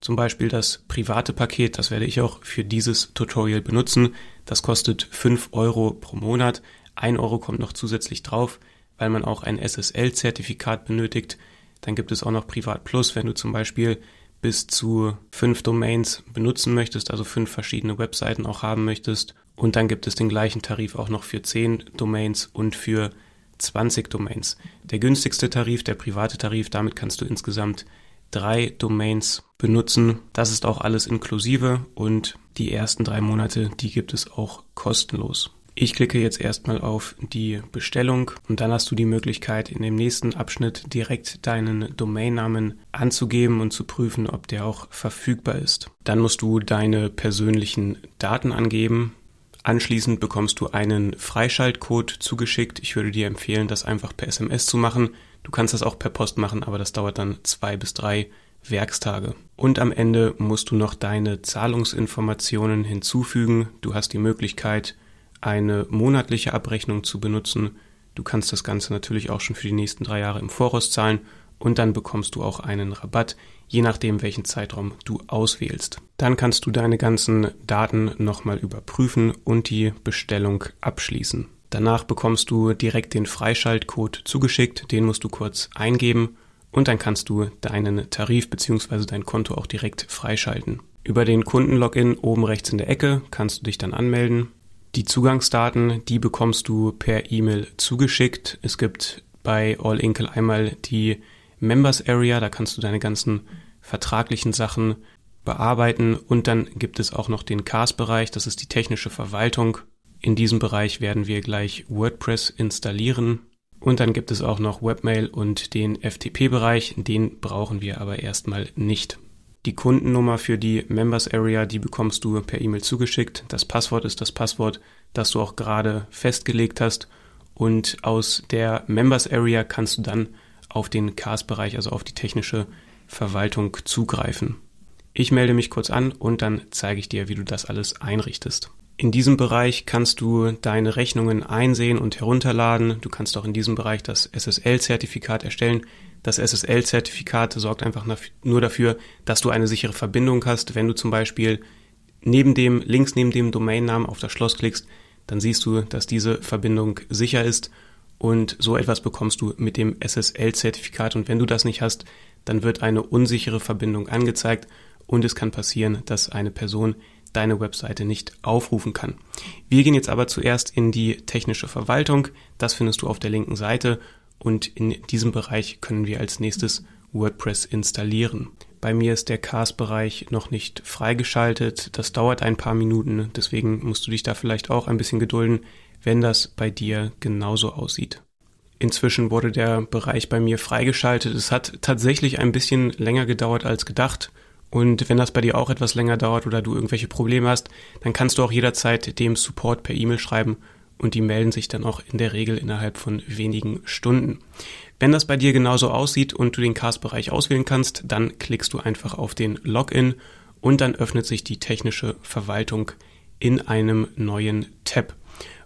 zum Beispiel das private Paket, das werde ich auch für dieses Tutorial benutzen. Das kostet 5 Euro pro Monat. 1 Euro kommt noch zusätzlich drauf, weil man auch ein SSL-Zertifikat benötigt. Dann gibt es auch noch Privat Plus, wenn du zum Beispiel bis zu fünf Domains benutzen möchtest, also fünf verschiedene Webseiten auch haben möchtest. Und dann gibt es den gleichen Tarif auch noch für zehn Domains und für 20 Domains. Der günstigste Tarif, der private Tarif, damit kannst du insgesamt drei Domains benutzen. Das ist auch alles inklusive und die ersten drei Monate, die gibt es auch kostenlos. Ich klicke jetzt erstmal auf die Bestellung und dann hast du die Möglichkeit, in dem nächsten Abschnitt direkt deinen Domainnamen anzugeben und zu prüfen, ob der auch verfügbar ist. Dann musst du deine persönlichen Daten angeben. Anschließend bekommst du einen Freischaltcode zugeschickt. Ich würde dir empfehlen, das einfach per SMS zu machen. Du kannst das auch per Post machen, aber das dauert dann zwei bis drei Werkstage. Und am Ende musst du noch deine Zahlungsinformationen hinzufügen. Du hast die Möglichkeit, eine monatliche Abrechnung zu benutzen. Du kannst das Ganze natürlich auch schon für die nächsten drei Jahre im Voraus zahlen und dann bekommst du auch einen Rabatt, je nachdem, welchen Zeitraum du auswählst. Dann kannst du deine ganzen Daten nochmal überprüfen und die Bestellung abschließen. Danach bekommst du direkt den Freischaltcode zugeschickt, den musst du kurz eingeben und dann kannst du deinen Tarif bzw. dein Konto auch direkt freischalten. Über den Kundenlogin oben rechts in der Ecke kannst du dich dann anmelden die Zugangsdaten, die bekommst du per E-Mail zugeschickt. Es gibt bei All Inkle einmal die Members Area, da kannst du deine ganzen vertraglichen Sachen bearbeiten und dann gibt es auch noch den CAS-Bereich, das ist die technische Verwaltung. In diesem Bereich werden wir gleich WordPress installieren und dann gibt es auch noch Webmail und den FTP-Bereich, den brauchen wir aber erstmal nicht. Die Kundennummer für die Members Area, die bekommst du per E-Mail zugeschickt. Das Passwort ist das Passwort, das du auch gerade festgelegt hast. Und aus der Members Area kannst du dann auf den CAS-Bereich, also auf die technische Verwaltung zugreifen. Ich melde mich kurz an und dann zeige ich dir, wie du das alles einrichtest. In diesem Bereich kannst du deine Rechnungen einsehen und herunterladen. Du kannst auch in diesem Bereich das SSL-Zertifikat erstellen. Das SSL-Zertifikat sorgt einfach nur dafür, dass du eine sichere Verbindung hast. Wenn du zum Beispiel neben dem, links neben dem Domainnamen auf das Schloss klickst, dann siehst du, dass diese Verbindung sicher ist. Und so etwas bekommst du mit dem SSL-Zertifikat. Und wenn du das nicht hast, dann wird eine unsichere Verbindung angezeigt und es kann passieren, dass eine Person deine Webseite nicht aufrufen kann. Wir gehen jetzt aber zuerst in die technische Verwaltung. Das findest du auf der linken Seite und in diesem Bereich können wir als nächstes WordPress installieren. Bei mir ist der Cast-Bereich noch nicht freigeschaltet. Das dauert ein paar Minuten, deswegen musst du dich da vielleicht auch ein bisschen gedulden, wenn das bei dir genauso aussieht. Inzwischen wurde der Bereich bei mir freigeschaltet. Es hat tatsächlich ein bisschen länger gedauert als gedacht. Und wenn das bei dir auch etwas länger dauert oder du irgendwelche Probleme hast, dann kannst du auch jederzeit dem Support per E-Mail schreiben und die melden sich dann auch in der Regel innerhalb von wenigen Stunden. Wenn das bei dir genauso aussieht und du den Cast-Bereich auswählen kannst, dann klickst du einfach auf den Login und dann öffnet sich die technische Verwaltung in einem neuen Tab.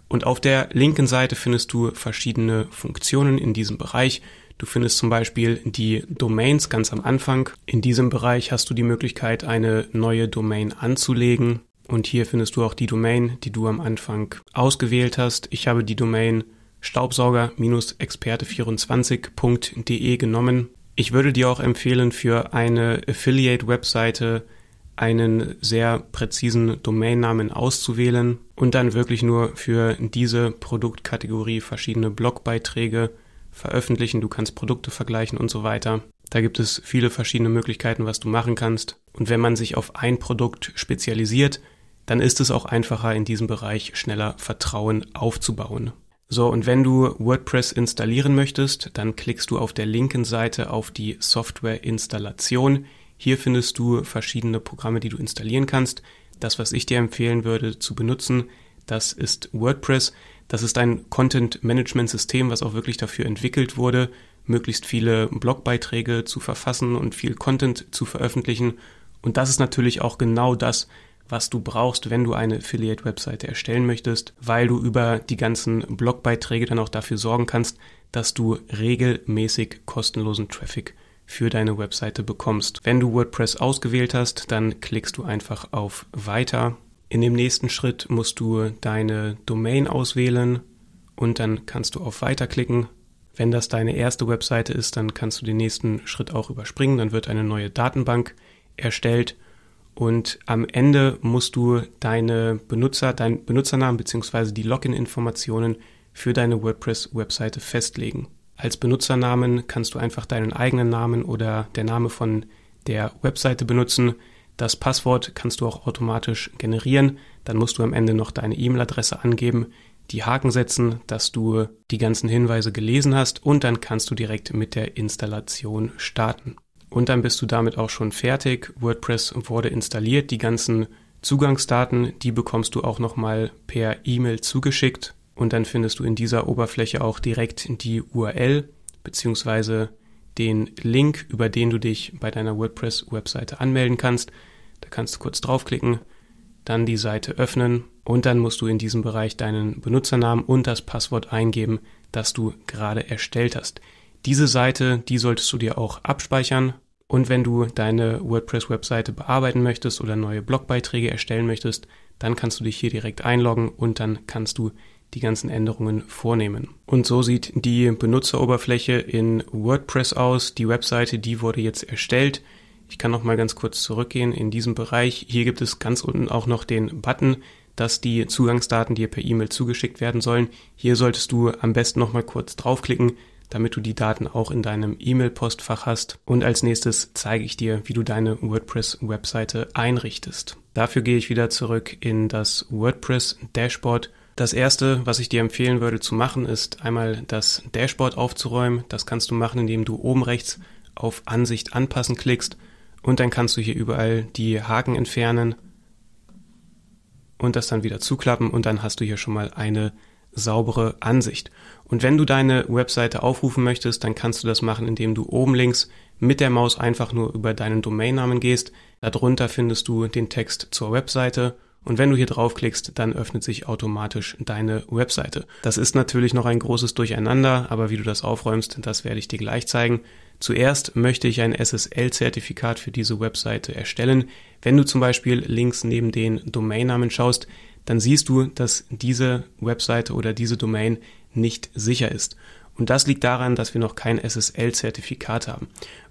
Und auf der linken Seite findest du verschiedene Funktionen in diesem Bereich. Du findest zum Beispiel die Domains ganz am Anfang. In diesem Bereich hast du die Möglichkeit, eine neue Domain anzulegen. Und hier findest du auch die Domain, die du am Anfang ausgewählt hast. Ich habe die Domain staubsauger-experte24.de genommen. Ich würde dir auch empfehlen, für eine Affiliate-Webseite einen sehr präzisen Domainnamen auszuwählen und dann wirklich nur für diese Produktkategorie verschiedene Blogbeiträge veröffentlichen. Du kannst Produkte vergleichen und so weiter. Da gibt es viele verschiedene Möglichkeiten, was du machen kannst. Und wenn man sich auf ein Produkt spezialisiert, dann ist es auch einfacher, in diesem Bereich schneller Vertrauen aufzubauen. So, und wenn du WordPress installieren möchtest, dann klickst du auf der linken Seite auf die Software-Installation. Hier findest du verschiedene Programme, die du installieren kannst. Das, was ich dir empfehlen würde zu benutzen, das ist WordPress. Das ist ein Content-Management-System, was auch wirklich dafür entwickelt wurde, möglichst viele Blogbeiträge zu verfassen und viel Content zu veröffentlichen. Und das ist natürlich auch genau das, was du brauchst, wenn du eine Affiliate-Webseite erstellen möchtest, weil du über die ganzen Blogbeiträge dann auch dafür sorgen kannst, dass du regelmäßig kostenlosen Traffic für deine Webseite bekommst. Wenn du WordPress ausgewählt hast, dann klickst du einfach auf Weiter. In dem nächsten Schritt musst du deine Domain auswählen und dann kannst du auf Weiter klicken. Wenn das deine erste Webseite ist, dann kannst du den nächsten Schritt auch überspringen. Dann wird eine neue Datenbank erstellt und am Ende musst du deine Benutzer, deinen Benutzernamen beziehungsweise die Login-Informationen für deine WordPress-Webseite festlegen. Als Benutzernamen kannst du einfach deinen eigenen Namen oder der Name von der Webseite benutzen. Das Passwort kannst du auch automatisch generieren. Dann musst du am Ende noch deine E-Mail-Adresse angeben, die Haken setzen, dass du die ganzen Hinweise gelesen hast und dann kannst du direkt mit der Installation starten und dann bist du damit auch schon fertig. WordPress wurde installiert, die ganzen Zugangsdaten, die bekommst du auch nochmal per E-Mail zugeschickt und dann findest du in dieser Oberfläche auch direkt die URL beziehungsweise den Link, über den du dich bei deiner WordPress-Webseite anmelden kannst. Da kannst du kurz draufklicken, dann die Seite öffnen und dann musst du in diesem Bereich deinen Benutzernamen und das Passwort eingeben, das du gerade erstellt hast. Diese Seite, die solltest du dir auch abspeichern und wenn du deine WordPress-Webseite bearbeiten möchtest oder neue Blogbeiträge erstellen möchtest, dann kannst du dich hier direkt einloggen und dann kannst du die ganzen Änderungen vornehmen. Und so sieht die Benutzeroberfläche in WordPress aus. Die Webseite, die wurde jetzt erstellt. Ich kann noch mal ganz kurz zurückgehen in diesem Bereich. Hier gibt es ganz unten auch noch den Button, dass die Zugangsdaten dir per E-Mail zugeschickt werden sollen. Hier solltest du am besten noch mal kurz draufklicken, damit du die Daten auch in deinem E-Mail-Postfach hast. Und als nächstes zeige ich dir, wie du deine WordPress-Webseite einrichtest. Dafür gehe ich wieder zurück in das WordPress-Dashboard. Das erste, was ich dir empfehlen würde zu machen, ist einmal das Dashboard aufzuräumen. Das kannst du machen, indem du oben rechts auf Ansicht anpassen klickst und dann kannst du hier überall die Haken entfernen und das dann wieder zuklappen und dann hast du hier schon mal eine saubere Ansicht. Und wenn du deine Webseite aufrufen möchtest, dann kannst du das machen, indem du oben links mit der Maus einfach nur über deinen Domainnamen gehst. Darunter findest du den Text zur Webseite und wenn du hier draufklickst, dann öffnet sich automatisch deine Webseite. Das ist natürlich noch ein großes Durcheinander, aber wie du das aufräumst, das werde ich dir gleich zeigen. Zuerst möchte ich ein SSL-Zertifikat für diese Webseite erstellen. Wenn du zum Beispiel links neben den Domainnamen schaust, dann siehst du, dass diese Webseite oder diese Domain nicht sicher ist. Und das liegt daran, dass wir noch kein SSL-Zertifikat haben.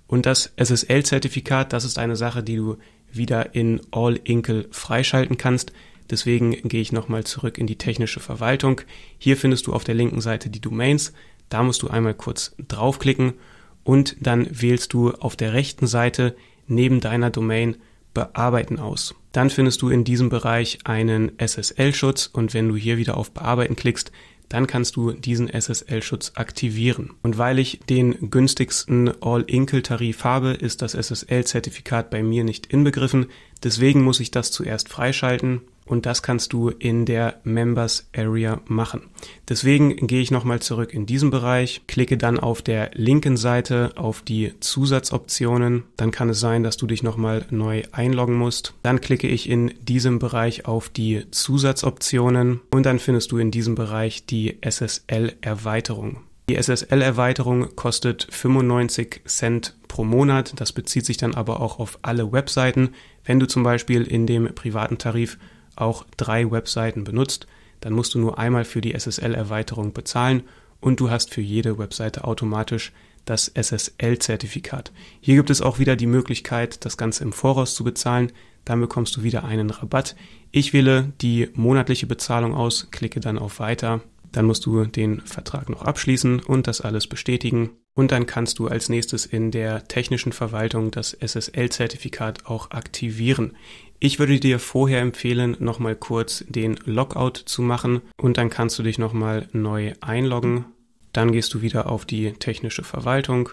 Und das SSL-Zertifikat, das ist eine Sache, die du wieder in All Inkle freischalten kannst. Deswegen gehe ich nochmal zurück in die technische Verwaltung. Hier findest du auf der linken Seite die Domains. Da musst du einmal kurz draufklicken und dann wählst du auf der rechten Seite neben deiner Domain Bearbeiten aus. Dann findest du in diesem Bereich einen SSL-Schutz und wenn du hier wieder auf Bearbeiten klickst, dann kannst du diesen SSL-Schutz aktivieren. Und weil ich den günstigsten All-Inkle-Tarif habe, ist das SSL-Zertifikat bei mir nicht inbegriffen. Deswegen muss ich das zuerst freischalten und das kannst du in der Members Area machen. Deswegen gehe ich nochmal zurück in diesen Bereich, klicke dann auf der linken Seite auf die Zusatzoptionen, dann kann es sein, dass du dich nochmal neu einloggen musst. Dann klicke ich in diesem Bereich auf die Zusatzoptionen und dann findest du in diesem Bereich die SSL-Erweiterung. Die SSL-Erweiterung kostet 95 Cent pro Monat. Das bezieht sich dann aber auch auf alle Webseiten. Wenn du zum Beispiel in dem privaten Tarif auch drei Webseiten benutzt, dann musst du nur einmal für die SSL-Erweiterung bezahlen und du hast für jede Webseite automatisch das SSL-Zertifikat. Hier gibt es auch wieder die Möglichkeit, das Ganze im Voraus zu bezahlen. Dann bekommst du wieder einen Rabatt. Ich wähle die monatliche Bezahlung aus, klicke dann auf Weiter. Dann musst du den Vertrag noch abschließen und das alles bestätigen. Und dann kannst du als nächstes in der technischen Verwaltung das SSL-Zertifikat auch aktivieren. Ich würde dir vorher empfehlen, nochmal kurz den Logout zu machen und dann kannst du dich nochmal neu einloggen. Dann gehst du wieder auf die technische Verwaltung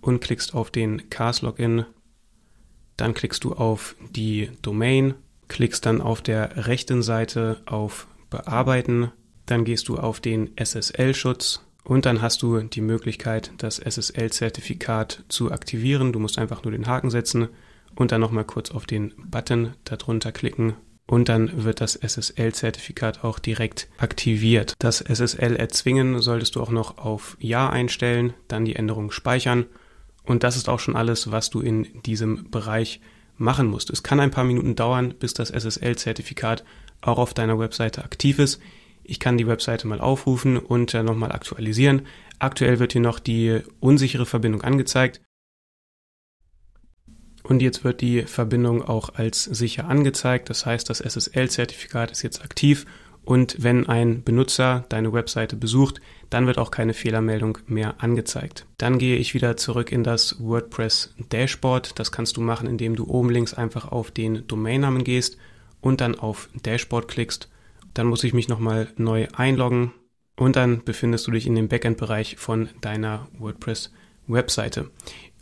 und klickst auf den cas Login. Dann klickst du auf die Domain, klickst dann auf der rechten Seite auf Bearbeiten. Dann gehst du auf den SSL-Schutz und dann hast du die Möglichkeit, das SSL-Zertifikat zu aktivieren. Du musst einfach nur den Haken setzen und dann nochmal kurz auf den Button darunter klicken und dann wird das SSL-Zertifikat auch direkt aktiviert. Das SSL erzwingen solltest du auch noch auf Ja einstellen, dann die Änderung speichern und das ist auch schon alles, was du in diesem Bereich machen musst. Es kann ein paar Minuten dauern, bis das SSL-Zertifikat auch auf deiner Webseite aktiv ist. Ich kann die Webseite mal aufrufen und äh, nochmal aktualisieren. Aktuell wird hier noch die unsichere Verbindung angezeigt. Und jetzt wird die Verbindung auch als sicher angezeigt. Das heißt, das SSL-Zertifikat ist jetzt aktiv und wenn ein Benutzer deine Webseite besucht, dann wird auch keine Fehlermeldung mehr angezeigt. Dann gehe ich wieder zurück in das WordPress Dashboard. Das kannst du machen, indem du oben links einfach auf den Domainnamen gehst und dann auf Dashboard klickst. Dann muss ich mich nochmal neu einloggen und dann befindest du dich in dem Backend-Bereich von deiner WordPress-Webseite. Webseite.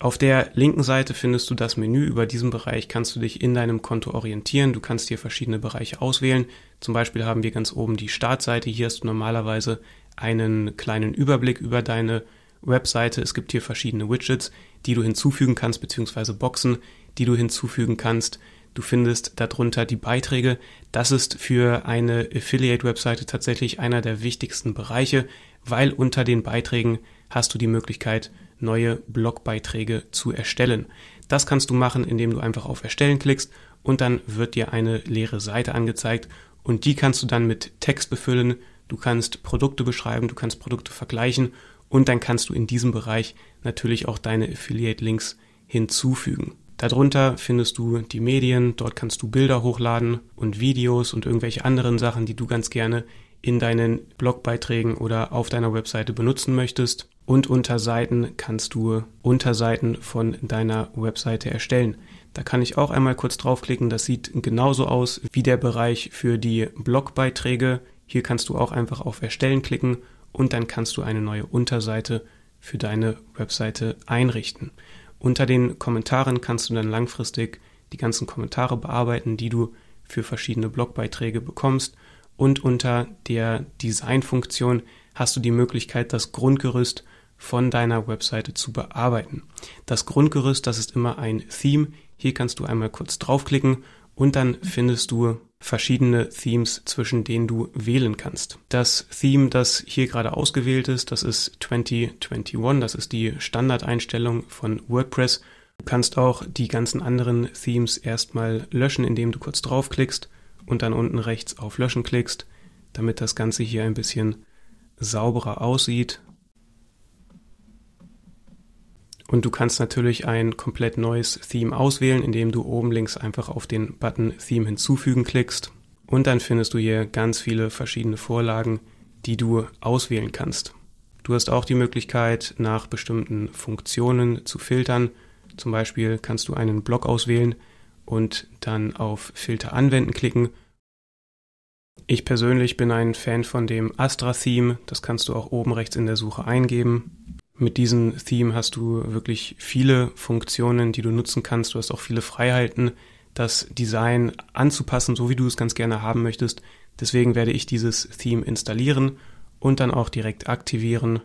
Auf der linken Seite findest du das Menü. Über diesen Bereich kannst du dich in deinem Konto orientieren. Du kannst hier verschiedene Bereiche auswählen. Zum Beispiel haben wir ganz oben die Startseite. Hier hast du normalerweise einen kleinen Überblick über deine Webseite. Es gibt hier verschiedene Widgets, die du hinzufügen kannst, beziehungsweise Boxen, die du hinzufügen kannst. Du findest darunter die Beiträge. Das ist für eine Affiliate-Webseite tatsächlich einer der wichtigsten Bereiche, weil unter den Beiträgen hast du die Möglichkeit, neue Blogbeiträge zu erstellen. Das kannst du machen, indem du einfach auf Erstellen klickst und dann wird dir eine leere Seite angezeigt und die kannst du dann mit Text befüllen, du kannst Produkte beschreiben, du kannst Produkte vergleichen und dann kannst du in diesem Bereich natürlich auch deine Affiliate-Links hinzufügen. Darunter findest du die Medien, dort kannst du Bilder hochladen und Videos und irgendwelche anderen Sachen, die du ganz gerne in deinen Blogbeiträgen oder auf deiner Webseite benutzen möchtest und Unterseiten kannst du Unterseiten von deiner Webseite erstellen. Da kann ich auch einmal kurz draufklicken. Das sieht genauso aus wie der Bereich für die Blogbeiträge. Hier kannst du auch einfach auf Erstellen klicken und dann kannst du eine neue Unterseite für deine Webseite einrichten. Unter den Kommentaren kannst du dann langfristig die ganzen Kommentare bearbeiten, die du für verschiedene Blogbeiträge bekommst. Und unter der Designfunktion hast du die Möglichkeit, das Grundgerüst von deiner Webseite zu bearbeiten. Das Grundgerüst, das ist immer ein Theme. Hier kannst du einmal kurz draufklicken und dann findest du verschiedene Themes, zwischen denen du wählen kannst. Das Theme, das hier gerade ausgewählt ist, das ist 2021, das ist die Standardeinstellung von WordPress. Du kannst auch die ganzen anderen Themes erstmal löschen, indem du kurz draufklickst und dann unten rechts auf Löschen klickst, damit das Ganze hier ein bisschen sauberer aussieht. Und du kannst natürlich ein komplett neues Theme auswählen, indem du oben links einfach auf den Button Theme hinzufügen klickst. Und dann findest du hier ganz viele verschiedene Vorlagen, die du auswählen kannst. Du hast auch die Möglichkeit, nach bestimmten Funktionen zu filtern. Zum Beispiel kannst du einen Block auswählen und dann auf Filter anwenden klicken. Ich persönlich bin ein Fan von dem Astra-Theme. Das kannst du auch oben rechts in der Suche eingeben mit diesem Theme hast du wirklich viele Funktionen, die du nutzen kannst. Du hast auch viele Freiheiten, das Design anzupassen, so wie du es ganz gerne haben möchtest. Deswegen werde ich dieses Theme installieren und dann auch direkt aktivieren.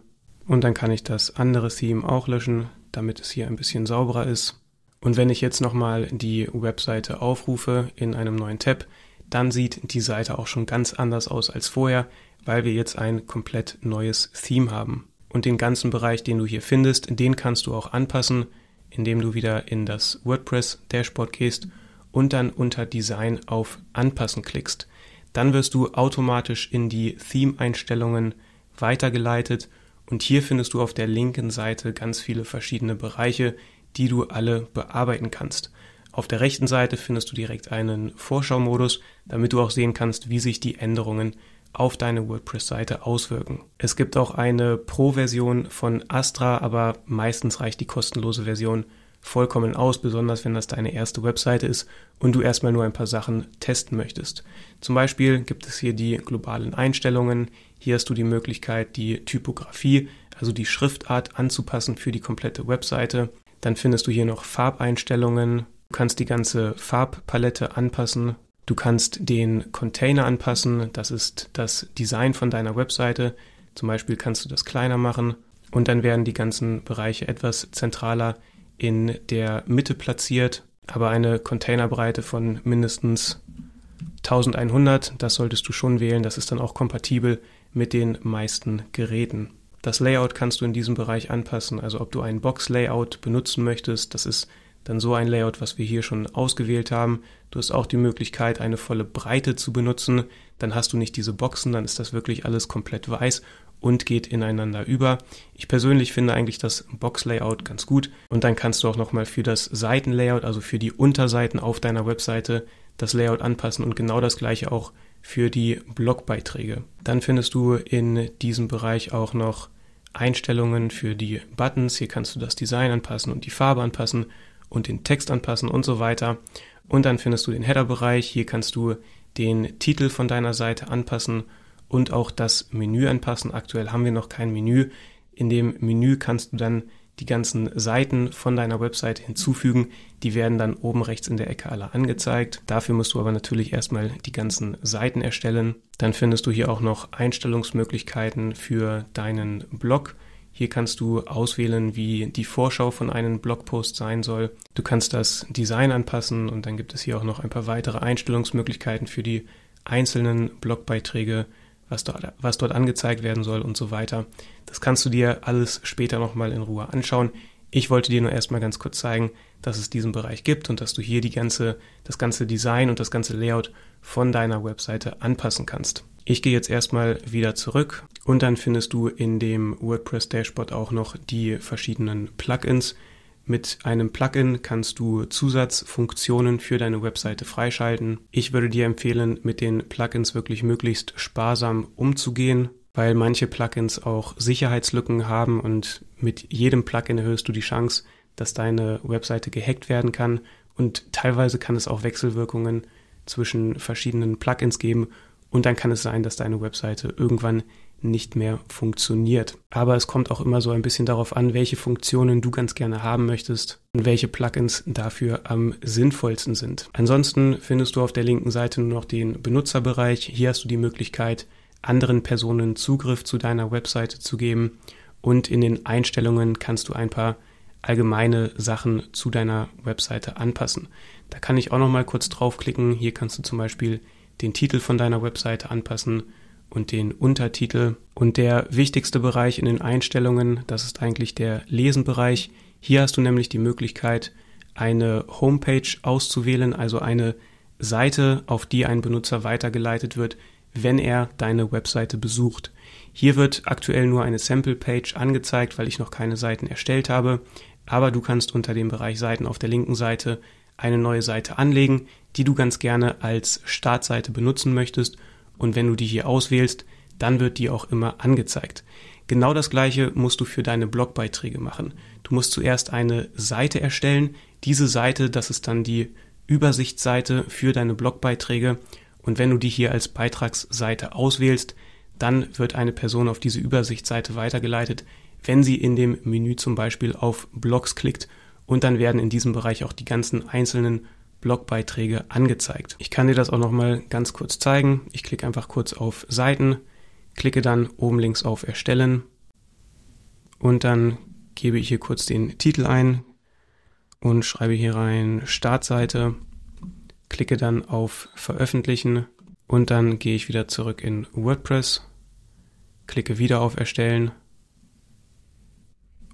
Und dann kann ich das andere Theme auch löschen, damit es hier ein bisschen sauberer ist. Und wenn ich jetzt nochmal die Webseite aufrufe in einem neuen Tab, dann sieht die Seite auch schon ganz anders aus als vorher, weil wir jetzt ein komplett neues Theme haben und den ganzen Bereich, den du hier findest, den kannst du auch anpassen, indem du wieder in das WordPress Dashboard gehst und dann unter Design auf Anpassen klickst. Dann wirst du automatisch in die Theme-Einstellungen weitergeleitet und hier findest du auf der linken Seite ganz viele verschiedene Bereiche, die du alle bearbeiten kannst. Auf der rechten Seite findest du direkt einen Vorschau-Modus, damit du auch sehen kannst, wie sich die Änderungen auf deine WordPress-Seite auswirken. Es gibt auch eine Pro-Version von Astra, aber meistens reicht die kostenlose Version vollkommen aus, besonders wenn das deine erste Webseite ist und du erstmal nur ein paar Sachen testen möchtest. Zum Beispiel gibt es hier die globalen Einstellungen, hier hast du die Möglichkeit, die Typografie, also die Schriftart anzupassen für die komplette Webseite. Dann findest du hier noch Farbeinstellungen, du kannst die ganze Farbpalette anpassen Du kannst den Container anpassen, das ist das Design von deiner Webseite. Zum Beispiel kannst du das kleiner machen und dann werden die ganzen Bereiche etwas zentraler in der Mitte platziert. Aber eine Containerbreite von mindestens 1100, das solltest du schon wählen, das ist dann auch kompatibel mit den meisten Geräten. Das Layout kannst du in diesem Bereich anpassen, also ob du ein Box-Layout benutzen möchtest, das ist dann so ein Layout, was wir hier schon ausgewählt haben. Du hast auch die Möglichkeit, eine volle Breite zu benutzen. Dann hast du nicht diese Boxen, dann ist das wirklich alles komplett weiß und geht ineinander über. Ich persönlich finde eigentlich das Box-Layout ganz gut. Und dann kannst du auch nochmal für das Seitenlayout, also für die Unterseiten auf deiner Webseite, das Layout anpassen und genau das gleiche auch für die Blogbeiträge. Dann findest du in diesem Bereich auch noch Einstellungen für die Buttons. Hier kannst du das Design anpassen und die Farbe anpassen und den Text anpassen und so weiter. Und dann findest du den Header-Bereich. Hier kannst du den Titel von deiner Seite anpassen und auch das Menü anpassen. Aktuell haben wir noch kein Menü. In dem Menü kannst du dann die ganzen Seiten von deiner Website hinzufügen. Die werden dann oben rechts in der Ecke alle angezeigt. Dafür musst du aber natürlich erstmal die ganzen Seiten erstellen. Dann findest du hier auch noch Einstellungsmöglichkeiten für deinen Blog. Hier kannst du auswählen, wie die Vorschau von einem Blogpost sein soll. Du kannst das Design anpassen und dann gibt es hier auch noch ein paar weitere Einstellungsmöglichkeiten für die einzelnen Blogbeiträge, was dort, was dort angezeigt werden soll und so weiter. Das kannst du dir alles später nochmal in Ruhe anschauen. Ich wollte dir nur erstmal ganz kurz zeigen, dass es diesen Bereich gibt und dass du hier die ganze, das ganze Design und das ganze Layout von deiner Webseite anpassen kannst. Ich gehe jetzt erstmal wieder zurück und dann findest du in dem WordPress Dashboard auch noch die verschiedenen Plugins. Mit einem Plugin kannst du Zusatzfunktionen für deine Webseite freischalten. Ich würde dir empfehlen, mit den Plugins wirklich möglichst sparsam umzugehen, weil manche Plugins auch Sicherheitslücken haben und mit jedem Plugin erhöhst du die Chance, dass deine Webseite gehackt werden kann und teilweise kann es auch Wechselwirkungen zwischen verschiedenen Plugins geben und dann kann es sein, dass deine Webseite irgendwann nicht mehr funktioniert. Aber es kommt auch immer so ein bisschen darauf an, welche Funktionen du ganz gerne haben möchtest und welche Plugins dafür am sinnvollsten sind. Ansonsten findest du auf der linken Seite nur noch den Benutzerbereich. Hier hast du die Möglichkeit, anderen Personen Zugriff zu deiner Webseite zu geben und in den Einstellungen kannst du ein paar allgemeine Sachen zu deiner Webseite anpassen. Da kann ich auch noch mal kurz draufklicken. Hier kannst du zum Beispiel den Titel von deiner Webseite anpassen und den Untertitel. Und der wichtigste Bereich in den Einstellungen, das ist eigentlich der Lesenbereich. Hier hast du nämlich die Möglichkeit, eine Homepage auszuwählen, also eine Seite, auf die ein Benutzer weitergeleitet wird, wenn er deine Webseite besucht. Hier wird aktuell nur eine Sample-Page angezeigt, weil ich noch keine Seiten erstellt habe, aber du kannst unter dem Bereich Seiten auf der linken Seite eine neue Seite anlegen, die du ganz gerne als Startseite benutzen möchtest und wenn du die hier auswählst, dann wird die auch immer angezeigt. Genau das gleiche musst du für deine Blogbeiträge machen. Du musst zuerst eine Seite erstellen. Diese Seite, das ist dann die Übersichtsseite für deine Blogbeiträge. Und wenn du die hier als Beitragsseite auswählst, dann wird eine Person auf diese Übersichtsseite weitergeleitet, wenn sie in dem Menü zum Beispiel auf Blogs klickt. Und dann werden in diesem Bereich auch die ganzen einzelnen Blogbeiträge angezeigt. Ich kann dir das auch nochmal ganz kurz zeigen. Ich klicke einfach kurz auf Seiten, klicke dann oben links auf Erstellen und dann gebe ich hier kurz den Titel ein und schreibe hier rein Startseite, klicke dann auf Veröffentlichen und dann gehe ich wieder zurück in WordPress, klicke wieder auf Erstellen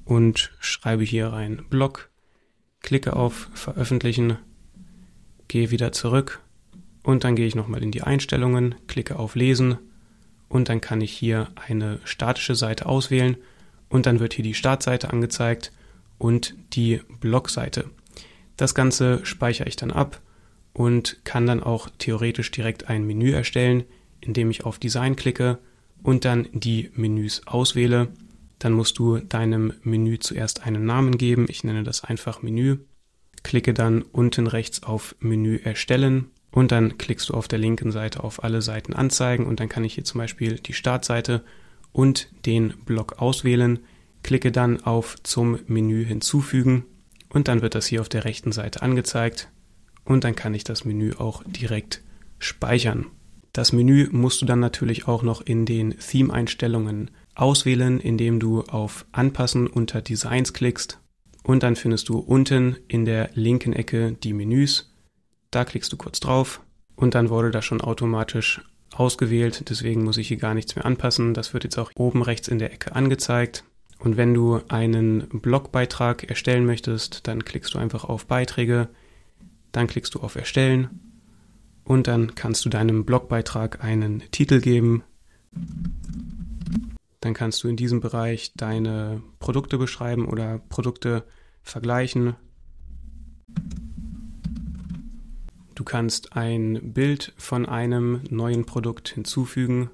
und schreibe hier rein Blog, klicke auf Veröffentlichen gehe wieder zurück und dann gehe ich nochmal in die Einstellungen, klicke auf Lesen und dann kann ich hier eine statische Seite auswählen und dann wird hier die Startseite angezeigt und die Blogseite. Das Ganze speichere ich dann ab und kann dann auch theoretisch direkt ein Menü erstellen, indem ich auf Design klicke und dann die Menüs auswähle. Dann musst du deinem Menü zuerst einen Namen geben. Ich nenne das einfach Menü klicke dann unten rechts auf Menü erstellen und dann klickst du auf der linken Seite auf alle Seiten anzeigen und dann kann ich hier zum Beispiel die Startseite und den Block auswählen, klicke dann auf zum Menü hinzufügen und dann wird das hier auf der rechten Seite angezeigt und dann kann ich das Menü auch direkt speichern. Das Menü musst du dann natürlich auch noch in den Theme-Einstellungen auswählen, indem du auf Anpassen unter Designs klickst und dann findest du unten in der linken Ecke die Menüs. Da klickst du kurz drauf und dann wurde das schon automatisch ausgewählt. Deswegen muss ich hier gar nichts mehr anpassen. Das wird jetzt auch oben rechts in der Ecke angezeigt. Und wenn du einen Blogbeitrag erstellen möchtest, dann klickst du einfach auf Beiträge, dann klickst du auf Erstellen und dann kannst du deinem Blogbeitrag einen Titel geben. Dann kannst du in diesem Bereich deine Produkte beschreiben oder Produkte vergleichen. Du kannst ein Bild von einem neuen Produkt hinzufügen.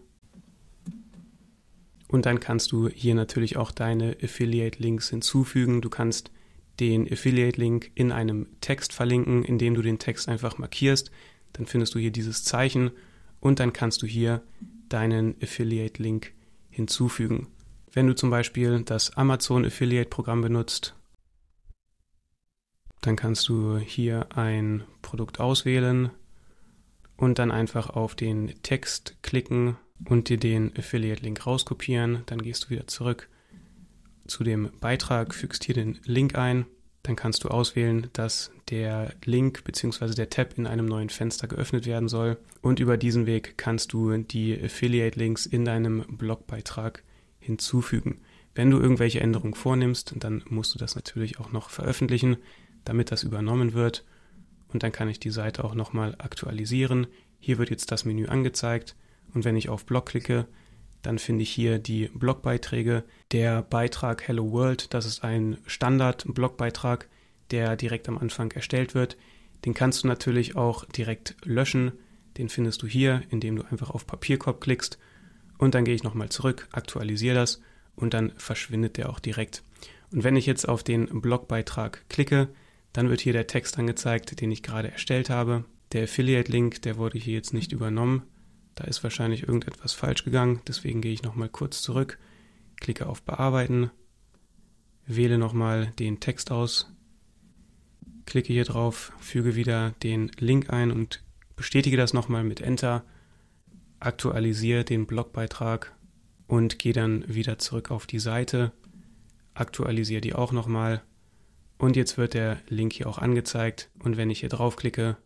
Und dann kannst du hier natürlich auch deine Affiliate-Links hinzufügen. Du kannst den Affiliate-Link in einem Text verlinken, indem du den Text einfach markierst. Dann findest du hier dieses Zeichen und dann kannst du hier deinen Affiliate-Link hinzufügen. Wenn du zum Beispiel das Amazon Affiliate-Programm benutzt, dann kannst du hier ein Produkt auswählen und dann einfach auf den Text klicken und dir den Affiliate-Link rauskopieren. Dann gehst du wieder zurück zu dem Beitrag, fügst hier den Link ein. Dann kannst du auswählen, dass der Link bzw. der Tab in einem neuen Fenster geöffnet werden soll. Und über diesen Weg kannst du die Affiliate-Links in deinem Blogbeitrag hinzufügen. Wenn du irgendwelche Änderungen vornimmst, dann musst du das natürlich auch noch veröffentlichen damit das übernommen wird. Und dann kann ich die Seite auch nochmal aktualisieren. Hier wird jetzt das Menü angezeigt und wenn ich auf Blog klicke, dann finde ich hier die Blogbeiträge. Der Beitrag Hello World, das ist ein Standard-Blogbeitrag, der direkt am Anfang erstellt wird. Den kannst du natürlich auch direkt löschen. Den findest du hier, indem du einfach auf Papierkorb klickst. Und dann gehe ich nochmal zurück, aktualisiere das und dann verschwindet der auch direkt. Und wenn ich jetzt auf den Blogbeitrag klicke, dann wird hier der Text angezeigt, den ich gerade erstellt habe. Der Affiliate-Link, der wurde hier jetzt nicht übernommen. Da ist wahrscheinlich irgendetwas falsch gegangen. Deswegen gehe ich nochmal kurz zurück, klicke auf Bearbeiten, wähle nochmal den Text aus, klicke hier drauf, füge wieder den Link ein und bestätige das nochmal mit Enter, aktualisiere den Blogbeitrag und gehe dann wieder zurück auf die Seite, aktualisiere die auch nochmal und jetzt wird der Link hier auch angezeigt. Und wenn ich hier draufklicke,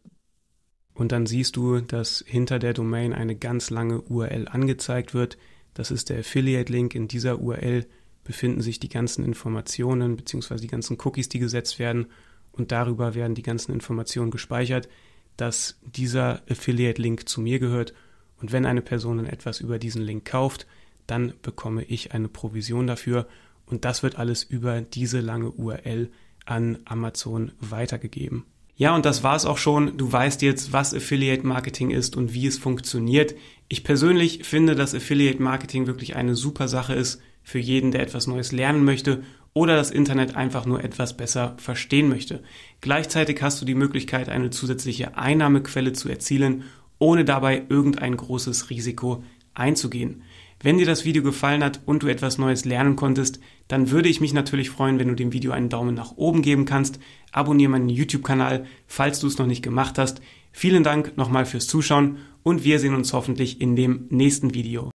und dann siehst du, dass hinter der Domain eine ganz lange URL angezeigt wird. Das ist der Affiliate-Link. In dieser URL befinden sich die ganzen Informationen bzw. die ganzen Cookies, die gesetzt werden. Und darüber werden die ganzen Informationen gespeichert, dass dieser Affiliate-Link zu mir gehört. Und wenn eine Person dann etwas über diesen Link kauft, dann bekomme ich eine Provision dafür. Und das wird alles über diese lange URL an Amazon weitergegeben. Ja, und das war's auch schon. Du weißt jetzt, was Affiliate Marketing ist und wie es funktioniert. Ich persönlich finde, dass Affiliate Marketing wirklich eine super Sache ist für jeden, der etwas Neues lernen möchte oder das Internet einfach nur etwas besser verstehen möchte. Gleichzeitig hast du die Möglichkeit, eine zusätzliche Einnahmequelle zu erzielen, ohne dabei irgendein großes Risiko einzugehen. Wenn dir das Video gefallen hat und du etwas Neues lernen konntest, dann würde ich mich natürlich freuen, wenn du dem Video einen Daumen nach oben geben kannst. Abonniere meinen YouTube-Kanal, falls du es noch nicht gemacht hast. Vielen Dank nochmal fürs Zuschauen und wir sehen uns hoffentlich in dem nächsten Video.